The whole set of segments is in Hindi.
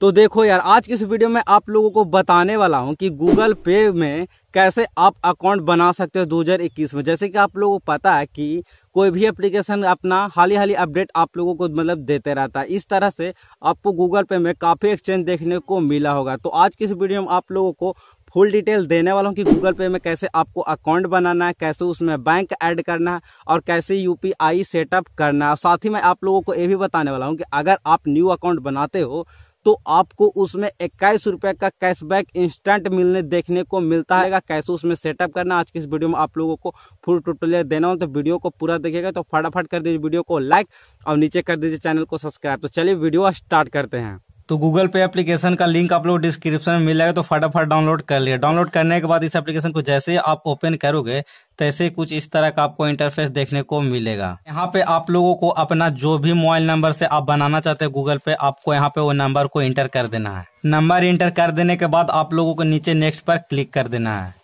तो देखो यार आज की इस वीडियो में आप लोगों को बताने वाला हूं कि गूगल पे में कैसे आप अकाउंट बना सकते हो 2021 में जैसे कि आप लोगों को पता है कि कोई भी एप्लीकेशन अपना हाली हाली अपडेट आप लोगों को मतलब देते रहता है इस तरह से आपको गूगल पे में काफ़ी एक्सचेंज देखने को मिला होगा तो आज की इस वीडियो में आप लोगों को फुल डिटेल देने वाला हूँ कि गूगल पे में कैसे आपको अकाउंट बनाना है कैसे उसमें बैंक ऐड करना है और कैसे यूपीआई सेटअप करना है और साथ ही मैं आप लोगों को ये भी बताने वाला हूँ कि अगर आप न्यू अकाउंट बनाते हो तो आपको उसमें इक्कीस रुपए का कैशबैक इंस्टेंट मिलने देखने को मिलता है कैसे उसमें सेटअप करना आज की इस वीडियो में आप लोगों को फुल टोटल देना हो तो वीडियो को पूरा देखेगा तो फटाफट कर दीजिए वीडियो को लाइक और नीचे कर दीजिए चैनल को सब्सक्राइब तो चलिए वीडियो स्टार्ट करते हैं तो गूगल पे एप्लीकेशन का लिंक आप लोग डिस्क्रिप्शन में मिल जाएगा तो फटाफट डाउनलोड कर लिया डाउनलोड करने के बाद इस एप्लीकेशन को जैसे आप ओपन करोगे तैसे कुछ इस तरह का आपको इंटरफेस देखने को मिलेगा यहाँ पे आप लोगों को अपना जो भी मोबाइल नंबर से आप बनाना चाहते हैं गूगल पे आपको यहाँ पे वो नंबर को इंटर कर देना है नंबर इंटर कर देने के बाद आप लोगों को नीचे नेक्स्ट पर क्लिक कर देना है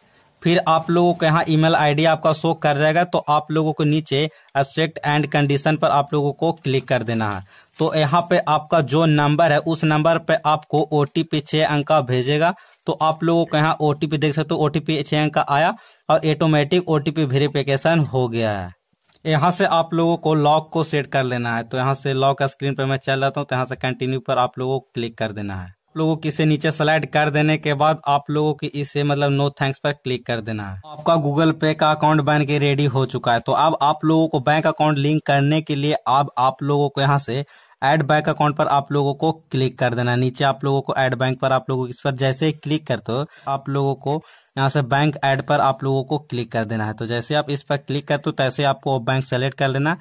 फिर आप लोगों को यहाँ ईमेल आईडी आपका शो कर जाएगा तो आप लोगों को नीचे एब्सेक्ट एंड कंडीशन पर आप लोगों को क्लिक कर देना है तो यहाँ पे आपका जो नंबर है उस नंबर पे आपको ओ टी पी छः अंक का भेजेगा तो आप लोगों को यहाँ ओ टी पी देख सकते हो ओ टी पी छः अंक का आया और automatic O T P verification हो गया है यहाँ से आप लोगों को लॉक को सेट कर लेना है तो यहाँ से लॉक स्क्रीन पर मैं चल जाता हूँ तो यहाँ से कंटिन्यू पर आप लोगों को क्लिक कर देना है लोगों की इसे नीचे स्लाइड कर देने के बाद आप लोगों की इसे मतलब नो थैंक्स पर क्लिक कर देना है आपका गूगल पे का अकाउंट बन के रेडी हो चुका है तो अब आप लोगों को बैंक अकाउंट लिंक करने के लिए अब आप लोगों को यहाँ से एड बैंक अकाउंट पर आप लोगों को क्लिक कर देना नीचे आप लोगों को एड बैंक पर आप लोगों इस पर जैसे ही क्लिक करते हो आप लोगों को यहाँ से बैंक एड पर आप लोगों को क्लिक कर देना है तो जैसे आप इस पर क्लिक करते हो तैसे आपको बैंक सेलेक्ट कर लेना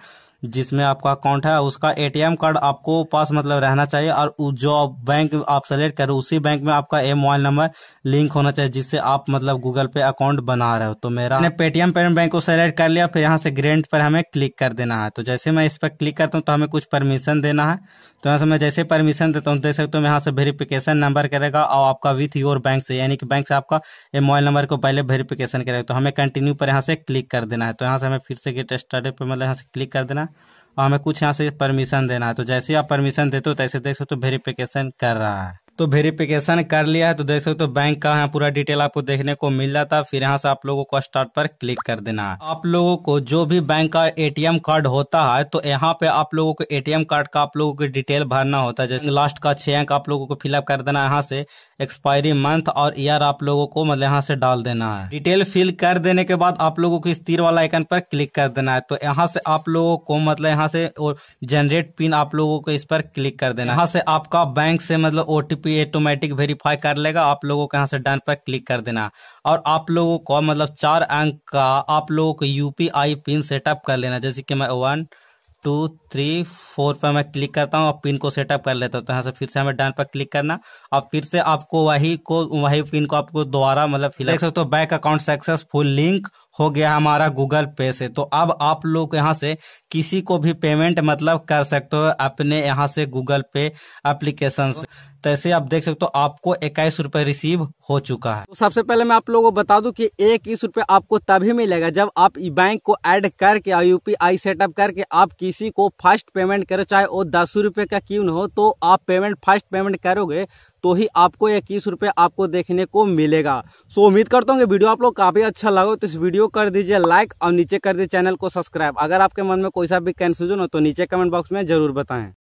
जिसमें आपका अकाउंट है उसका एटीएम कार्ड आपको पास मतलब रहना चाहिए और जो बैंक आप सेलेक्ट करो उसी बैंक में आपका ए मोबाइल नंबर लिंक होना चाहिए जिससे आप मतलब गूगल पे अकाउंट बना रहे हो तो मेरा मैंने पेटीएम पेमेंट बैंक को सेलेक्ट कर लिया फिर यहाँ से ग्रेंट पर हमें क्लिक कर देना है तो जैसे मैं इस पर क्लिक करता हूँ तो हमें कुछ परमिशन देना है तो यहाँ से मैं जैसे परमिशन देता हूँ तो देख सकते हो यहाँ से वेरिफिकेशन नंबर करेगा और आपका विथ योर बैंक से यानी कि बैंक से आपका ए मोबाइल नंबर को पहले वेरिफिकेशन करेगा तो हमें कंटिन्यू पर यहाँ से क्लिक कर देना है तो यहाँ से हमें फिर से गेट स्टार्ट पर मतलब यहाँ से क्लिक कर देना है और हमें कुछ यहाँ से परमिशन देना है तो जैसे आप परमिशन देते हो तैसे देख सकते हो वेरिफिकेशन कर रहा है तो वेरिफिकेशन कर लिया है तो देख सकते हो बैंक का यहाँ पूरा डिटेल आपको देखने को मिल जाता है फिर यहाँ से आप लोगों को स्टार्ट पर क्लिक कर देना है आप लोगों को जो भी बैंक का एटीएम कार्ड होता है तो यहाँ पे आप लोगों को एटीएम कार्ड का आप लोगों की डिटेल भरना होता है जैसे लास्ट का छह अंक आप लोगों को फिलअप कर देना है यहाँ से एक्सपायरी मंथ और ईयर आप लोगों को मतलब यहाँ से डाल देना है डिटेल फिल कर देने के बाद आप लोगों को इस तीर वाला आइकन पर क्लिक कर देना है तो यहाँ से आप लोगों को मतलब यहाँ से जनरेट पिन आप लोगों को इस पर क्लिक कर देना यहाँ से आपका बैंक से मतलब ओटीपी ओटीपी ऑटोमेटिक वेरीफाई कर लेगा आप लोगों को यहाँ से डन पर क्लिक कर देना और आप लोगों को मतलब चार अंक का आप लोगों को यूपीआई पिन सेटअप कर लेना जैसे कि मैं वन टू थ्री फोर पर मैं क्लिक करता हूँ और पिन को सेटअप कर लेता हूँ तो यहाँ से फिर से हमें डन पर क्लिक करना और फिर से आपको वही को वही पिन को आपको दोबारा मतलब फिल देख सकते हो बैंक अकाउंट सक्सेसफुल लिंक हो गया हमारा गूगल पे से तो अब आप लोग यहाँ से किसी को भी पेमेंट मतलब कर सकते हो अपने यहाँ से गूगल पे एप्लीकेशन से तैसे आप देख सकते हो आपको इक्कीस रूपए रिसीव हो चुका है तो सबसे पहले मैं आप लोगों को बता दूं कि इक्कीस रूपए आपको तभी मिलेगा जब आप बैंक को ऐड करके यूपीआई सेटअप करके आप किसी को फर्स्ट पेमेंट करो चाहे वो दस रूपए का क्यों हो तो आप पेमेंट फर्स्ट पेमेंट करोगे तो ही आपको इक्कीस रूपए आपको देखने को मिलेगा सो उम्मीद करता हूँ कि वीडियो आप लोग काफी अच्छा लगा तो इस वीडियो कर दीजिए लाइक और नीचे कर दीजिए चैनल को सब्सक्राइब अगर आपके मन में कोई सा भी कंफ्यूजन हो तो नीचे कमेंट बॉक्स में जरूर बताएं